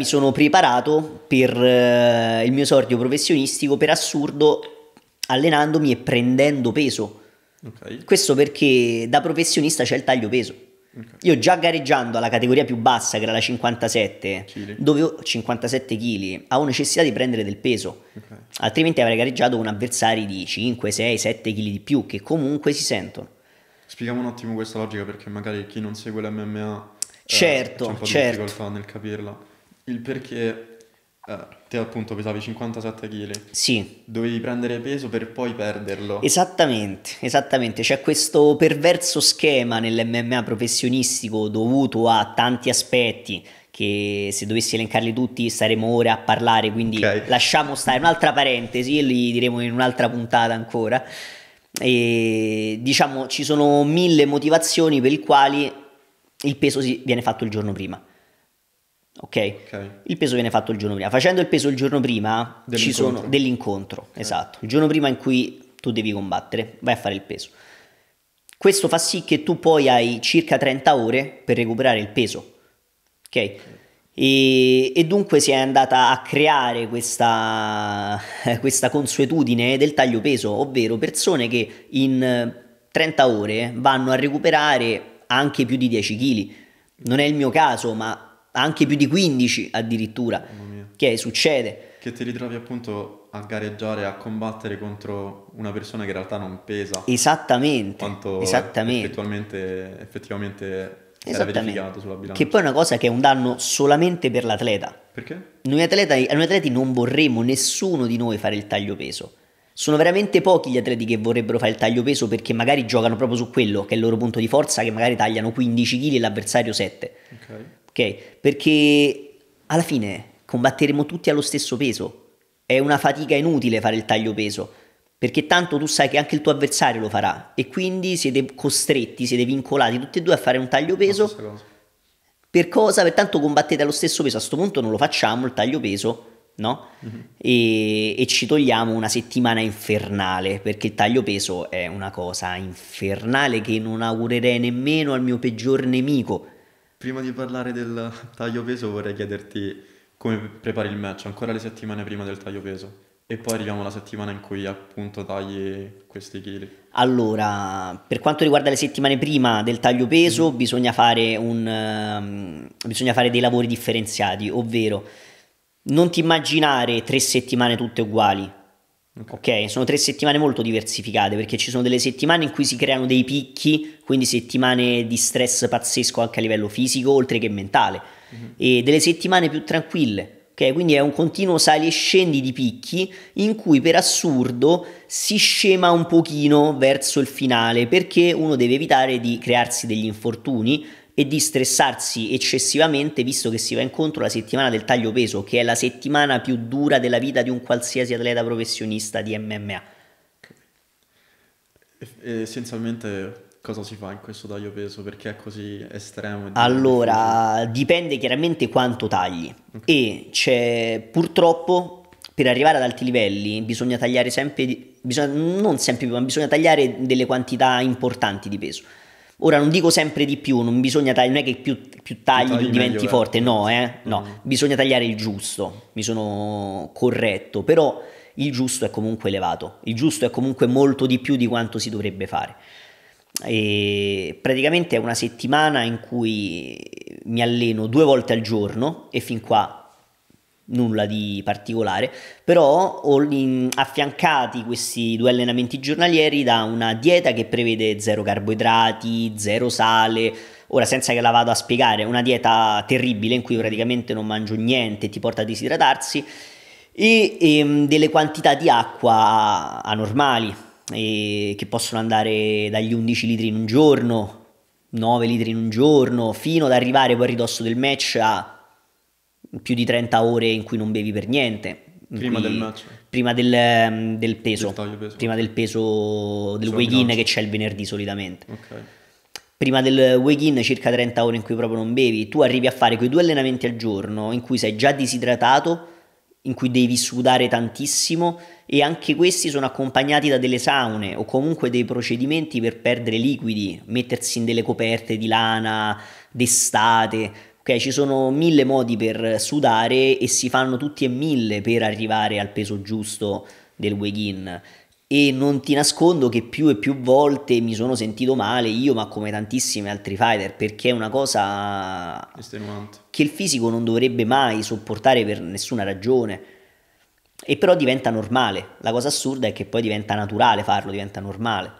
Mi sono preparato per eh, il mio esordio professionistico per assurdo allenandomi e prendendo peso. Okay. Questo perché da professionista c'è il taglio peso. Okay. Io già gareggiando alla categoria più bassa, che era la 57, Chile. dove ho 57 kg, avevo necessità di prendere del peso, okay. altrimenti avrei gareggiato con avversari di 5, 6, 7 kg di più, che comunque si sentono. Spieghiamo un attimo questa logica perché magari chi non segue l'MMA eh, certo, eh, c'è un po' certo. difficoltà nel capirla il perché eh, te appunto pesavi 57 kg. Sì. Dovevi prendere peso per poi perderlo. Esattamente, esattamente. C'è questo perverso schema nell'MMA professionistico dovuto a tanti aspetti che se dovessi elencarli tutti staremo ore a parlare, quindi okay. lasciamo stare un'altra parentesi e li diremo in un'altra puntata ancora. E, diciamo ci sono mille motivazioni per le quali il peso viene fatto il giorno prima. Okay? ok? Il peso viene fatto il giorno prima. Facendo il peso il giorno prima dell'incontro. Sono, dell'incontro okay. Eh. Esatto. Il giorno prima in cui tu devi combattere, vai a fare il peso. Questo fa sì che tu poi hai circa 30 ore per recuperare il peso. Ok? E, e dunque si è andata a creare questa, questa consuetudine del taglio peso, ovvero persone che in 30 ore vanno a recuperare anche più di 10 kg. Non è il mio caso, ma anche più di 15 addirittura, che succede. Che ti ritrovi appunto a gareggiare, a combattere contro una persona che in realtà non pesa. Esattamente. Quanto esattamente. effettivamente esattamente. sulla bilancia. Che poi è una cosa che è un danno solamente per l'atleta. Perché? Noi atleti, noi atleti non vorremmo nessuno di noi fare il taglio peso. Sono veramente pochi gli atleti che vorrebbero fare il taglio peso perché magari giocano proprio su quello che è il loro punto di forza, che magari tagliano 15 kg e l'avversario 7. Okay ok? Perché alla fine combatteremo tutti allo stesso peso. È una fatica inutile fare il taglio peso, perché tanto tu sai che anche il tuo avversario lo farà e quindi siete costretti, siete vincolati tutti e due a fare un taglio peso. Per cosa? Pertanto combattete allo stesso peso, a questo punto non lo facciamo il taglio peso, no? Mm-hmm. E, e, ci togliamo una settimana infernale, perché il taglio peso è una cosa infernale che non augurerei nemmeno al mio peggior nemico Prima di parlare del taglio peso vorrei chiederti come prepari il match, ancora le settimane prima del taglio peso. E poi arriviamo alla settimana in cui appunto tagli questi chili. Allora, per quanto riguarda le settimane prima del taglio peso, mm. bisogna, fare un, um, bisogna fare dei lavori differenziati, ovvero non ti immaginare tre settimane tutte uguali, Okay. ok, sono tre settimane molto diversificate perché ci sono delle settimane in cui si creano dei picchi, quindi settimane di stress pazzesco anche a livello fisico oltre che mentale, mm-hmm. e delle settimane più tranquille. ok? Quindi è un continuo sali e scendi di picchi in cui per assurdo si scema un pochino verso il finale perché uno deve evitare di crearsi degli infortuni e di stressarsi eccessivamente visto che si va incontro alla settimana del taglio peso, che è la settimana più dura della vita di un qualsiasi atleta professionista di MMA. Essenzialmente cosa si fa in questo taglio peso perché è così estremo? allora, difficile. dipende chiaramente quanto tagli okay. e c'è purtroppo per arrivare ad alti livelli bisogna tagliare sempre, bisogna, non sempre, ma bisogna tagliare delle quantità importanti di peso. Ora non dico sempre di più, non bisogna tagliare, non è che più, più tagli più, tagli più diventi meglio, forte, eh. no, eh? no. Mm. bisogna tagliare il giusto, mi sono corretto, però il giusto è comunque elevato, il giusto è comunque molto di più di quanto si dovrebbe fare. E praticamente è una settimana in cui mi alleno due volte al giorno e fin qua nulla di particolare, però ho affiancati questi due allenamenti giornalieri da una dieta che prevede zero carboidrati, zero sale, ora senza che la vado a spiegare, una dieta terribile in cui praticamente non mangio niente, e ti porta a disidratarsi e, e ehm, delle quantità di acqua anormali e, che possono andare dagli 11 litri in un giorno, 9 litri in un giorno, fino ad arrivare poi a ridosso del match a più di 30 ore in cui non bevi per niente. Prima del match. Prima del, del peso, peso, Prima del peso del weigh-in che c'è il venerdì solitamente. Ok. Prima del weigh-in circa 30 ore in cui proprio non bevi. Tu arrivi a fare quei due allenamenti al giorno in cui sei già disidratato, in cui devi sudare tantissimo e anche questi sono accompagnati da delle saune o comunque dei procedimenti per perdere liquidi, mettersi in delle coperte di lana d'estate Ok, ci sono mille modi per sudare e si fanno tutti e mille per arrivare al peso giusto del weigh-in e non ti nascondo che più e più volte mi sono sentito male io ma come tantissimi altri fighter perché è una cosa estenuante che il fisico non dovrebbe mai sopportare per nessuna ragione e però diventa normale la cosa assurda è che poi diventa naturale farlo diventa normale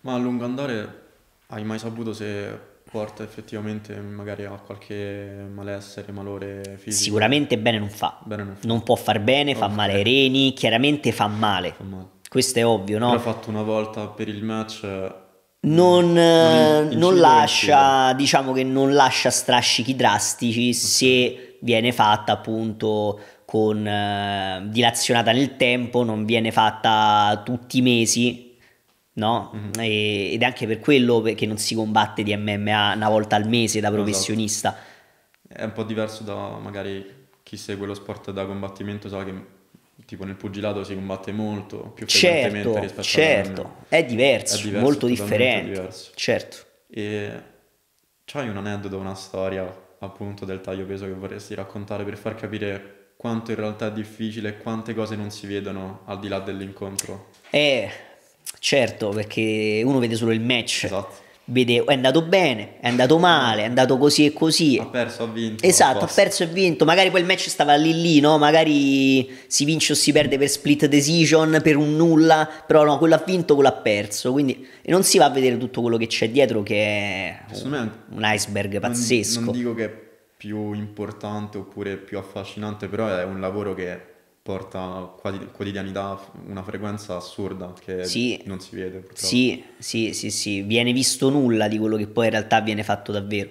ma a lungo andare hai mai saputo se porta effettivamente magari a qualche malessere, malore fisico. Sicuramente bene non fa. Bene non, fa. non, può far bene, fa male ai reni, chiaramente fa male. fa male. Questo è ovvio, no? L'ho fatto una volta per il match. Eh, non, non, non eh, lascia, diciamo che non lascia strascichi drastici okay. se viene fatta appunto con eh, dilazionata nel tempo, non viene fatta tutti i mesi, no? Mm-hmm. E, ed è anche per quello che non si combatte di MMA una volta al mese da esatto. professionista. Esatto. È un po' diverso da magari chi segue lo sport da combattimento sa che tipo nel pugilato si combatte molto più certo, frequentemente certo, rispetto certo. Certo, è, diverso, è diverso, molto differente. Diverso. Certo. E c'hai un aneddoto, una storia appunto del taglio peso che vorresti raccontare per far capire quanto in realtà è difficile e quante cose non si vedono al di là dell'incontro? Eh, Certo, perché uno vede solo il match. Esatto. Vede, è andato bene, è andato male, è andato così e così. Ha perso, ha vinto. Esatto, ha perso e vinto. Magari quel match stava lì lì, no? Magari si vince o si perde per split decision, per un nulla. Però no, quello ha vinto, quello ha perso. Quindi e non si va a vedere tutto quello che c'è dietro, che è un, un iceberg pazzesco. Non, dico che è più importante oppure più affascinante, però è un lavoro che porta quotidianità una frequenza assurda che sì, non si vede purtroppo. Sì, sì, sì, sì, viene visto nulla di quello che poi in realtà viene fatto davvero.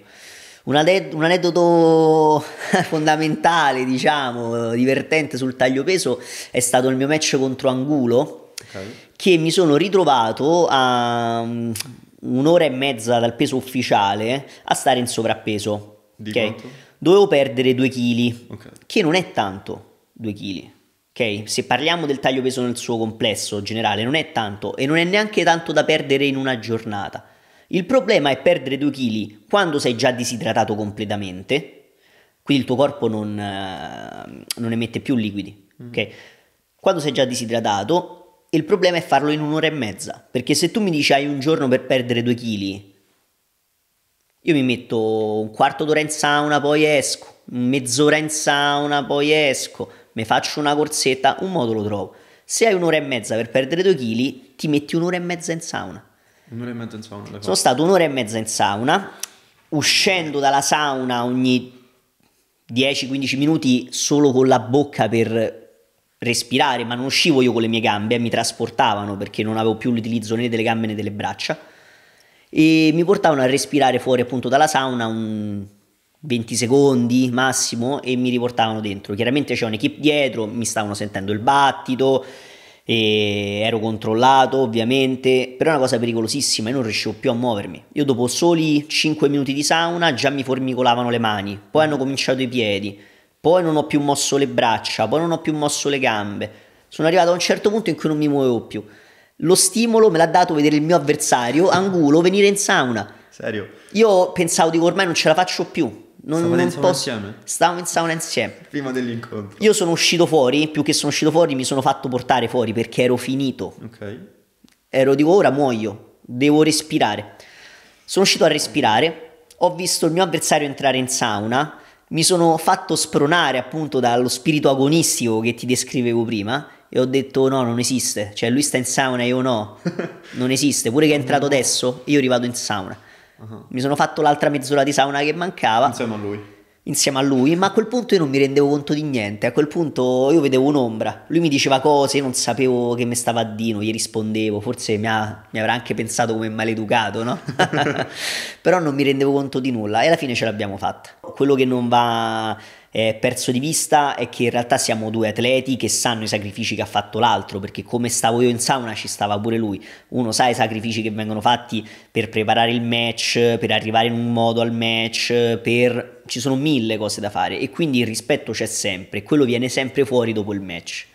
Un, aded- un aneddoto fondamentale, diciamo, divertente sul taglio peso è stato il mio match contro Angulo okay. che mi sono ritrovato a mm, un'ora e mezza dal peso ufficiale a stare in sovrappeso. Di okay? Dovevo perdere 2 kg, okay. che non è tanto 2 kg Ok? Se parliamo del taglio peso nel suo complesso generale, non è tanto e non è neanche tanto da perdere in una giornata. Il problema è perdere 2 kg quando sei già disidratato completamente, quindi il tuo corpo non, eh, non emette più liquidi. Mm. Okay? Quando sei già disidratato, il problema è farlo in un'ora e mezza, perché se tu mi dici hai un giorno per perdere 2 kg, io mi metto un quarto d'ora in sauna, poi esco, mezz'ora in sauna, poi esco mi faccio una corsetta, un modo lo trovo. Se hai un'ora e mezza per perdere due chili, ti metti un'ora e mezza in sauna. Un'ora e mezza in sauna. Sono stato un'ora e mezza in sauna, uscendo dalla sauna ogni 10-15 minuti solo con la bocca per respirare, ma non uscivo io con le mie gambe, eh, mi trasportavano perché non avevo più l'utilizzo né delle gambe né delle braccia e mi portavano a respirare fuori appunto dalla sauna un 20 secondi massimo e mi riportavano dentro. Chiaramente c'è un'equipe dietro, mi stavano sentendo il battito, ero controllato ovviamente, però è una cosa pericolosissima e non riuscivo più a muovermi. Io dopo soli 5 minuti di sauna già mi formicolavano le mani, poi hanno cominciato i piedi, poi non ho più mosso le braccia, poi non ho più mosso le gambe. Sono arrivato a un certo punto in cui non mi muovevo più. Lo stimolo me l'ha dato vedere il mio avversario, Angulo, venire in sauna. Serio? Io pensavo di ormai non ce la faccio più non, stavano non posso... insieme? Stavano, stavano insieme. Prima dell'incontro. Io sono uscito fuori, più che sono uscito fuori, mi sono fatto portare fuori perché ero finito. Ok. Ero, dico, ora muoio, devo respirare. Sono uscito a respirare, ho visto il mio avversario entrare in sauna, mi sono fatto spronare appunto dallo spirito agonistico che ti descrivevo prima e ho detto no, non esiste, cioè lui sta in sauna e io no, non esiste, pure che è entrato adesso io arrivato in sauna. Uh-huh. Mi sono fatto l'altra mezz'ora di sauna che mancava. Insieme a lui. Insieme a lui, ma a quel punto io non mi rendevo conto di niente. A quel punto io vedevo un'ombra. Lui mi diceva cose, io non sapevo che mi stava a dire, non gli rispondevo. Forse mi, ha, mi avrà anche pensato come maleducato, no? Però non mi rendevo conto di nulla e alla fine ce l'abbiamo fatta. Quello che non va eh, perso di vista è che in realtà siamo due atleti che sanno i sacrifici che ha fatto l'altro, perché come stavo io in sauna ci stava pure lui. Uno sa i sacrifici che vengono fatti per preparare il match, per arrivare in un modo al match, per... ci sono mille cose da fare e quindi il rispetto c'è sempre, quello viene sempre fuori dopo il match.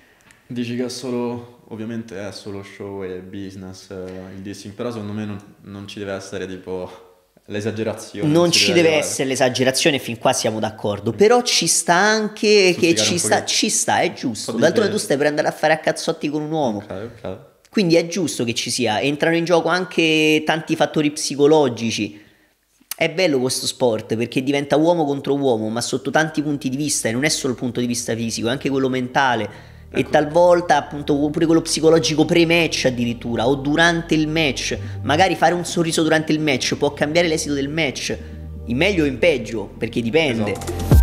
Dici che è solo, ovviamente è solo show e business eh, il dissing, però secondo me non, non ci deve essere tipo l'esagerazione. Non ci deve arrivare. essere l'esagerazione, fin qua siamo d'accordo. Però ci sta anche Susticare che ci sta, ci sta, è giusto. D'altronde tu stai per andare a fare a cazzotti con un uomo. Okay, okay. Quindi è giusto che ci sia. Entrano in gioco anche tanti fattori psicologici. È bello questo sport perché diventa uomo contro uomo, ma sotto tanti punti di vista, e non è solo il punto di vista fisico, è anche quello mentale e ecco. talvolta appunto pure quello psicologico pre-match addirittura o durante il match, magari fare un sorriso durante il match può cambiare l'esito del match, in meglio o in peggio, perché dipende. Esatto.